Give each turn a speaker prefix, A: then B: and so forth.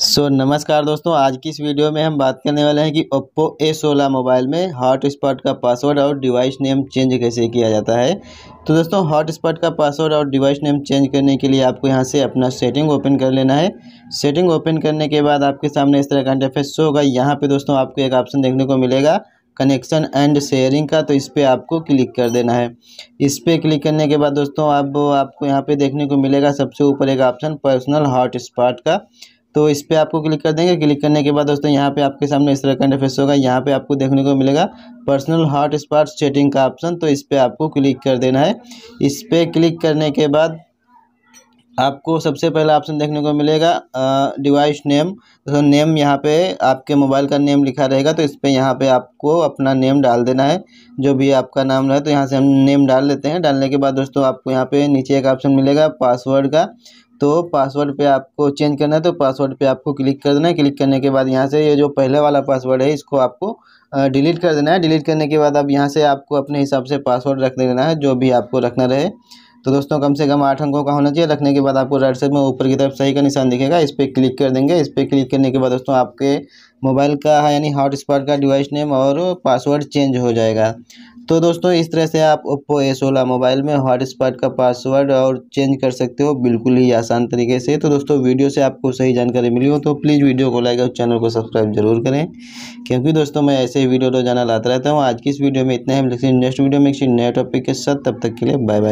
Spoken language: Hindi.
A: सो so, नमस्कार दोस्तों आज की इस वीडियो में हम बात करने वाले हैं कि ओप्पो ए सोलह मोबाइल में हॉट स्पॉट का पासवर्ड और डिवाइस नेम चेंज कैसे किया जाता है तो दोस्तों हॉट स्पॉट का पासवर्ड और डिवाइस नेम चेंज करने के लिए आपको यहां से अपना सेटिंग ओपन कर लेना है सेटिंग ओपन करने के बाद आपके सामने इस तरह का इंटरफेस होगा यहाँ पर दोस्तों आपको एक ऑप्शन देखने को मिलेगा कनेक्शन एंड शेयरिंग का तो इस पर आपको क्लिक कर देना है इस पर क्लिक करने के बाद दोस्तों अब आपको यहाँ पे देखने को मिलेगा सबसे ऊपर एक ऑप्शन पर्सनल हॉट स्पॉट का तो इस पर आपको क्लिक कर देंगे क्लिक करने के बाद दोस्तों यहाँ पे आपके सामने इस तरह का इंटरफेस होगा यहाँ पे आपको देखने को मिलेगा पर्सनल हॉट स्पॉट चैटिंग का ऑप्शन तो इस पर आपको क्लिक कर देना है इस पर क्लिक करने के बाद आपको सबसे पहला ऑप्शन देखने को मिलेगा डिवाइस नेम तो नेम यहाँ पे आपके मोबाइल का नेम लिखा रहेगा तो इस पर यहाँ पे आपको अपना नेम डाल देना है जो भी आपका नाम रहे तो यहाँ से हम नेम डाल लेते हैं डालने के बाद दोस्तों आपको यहाँ पे नीचे एक ऑप्शन मिलेगा पासवर्ड का तो पासवर्ड पे आपको चेंज करना है तो पासवर्ड पे आपको क्लिक कर देना है क्लिक करने के बाद यहाँ से ये जो पहले वाला पासवर्ड है इसको आपको डिलीट कर देना है डिलीट करने के बाद अब यहाँ से आपको अपने हिसाब से पासवर्ड रख देना है जो भी आपको रखना रहे तो दोस्तों कम से कम आठ अंकों का होना चाहिए रखने के बाद आपको राइट साइड में ऊपर की तरफ सही का निशान दिखेगा इस पर क्लिक कर देंगे इस पर क्लिक करने के बाद दोस्तों आपके मोबाइल का यानी हॉटस्पॉट का डिवाइस नेम और पासवर्ड चेंज हो जाएगा तो दोस्तों इस तरह से आप ओप्पो ए सोलह मोबाइल में हॉटस्पॉट का पासवर्ड और चेंज कर सकते हो बिल्कुल ही आसान तरीके से तो दोस्तों वीडियो से आपको सही जानकारी मिली हो तो प्लीज़ वीडियो को लाइक और चैनल को सब्सक्राइब जरूर करें क्योंकि दोस्तों मैं ऐसे ही वीडियो रोजाना लाता रहता हूँ आज की इस वीडियो में इतना ही नेक्स्ट वीडियो में किसी नए टॉपिक के साथ तब तक के लिए बाय बाय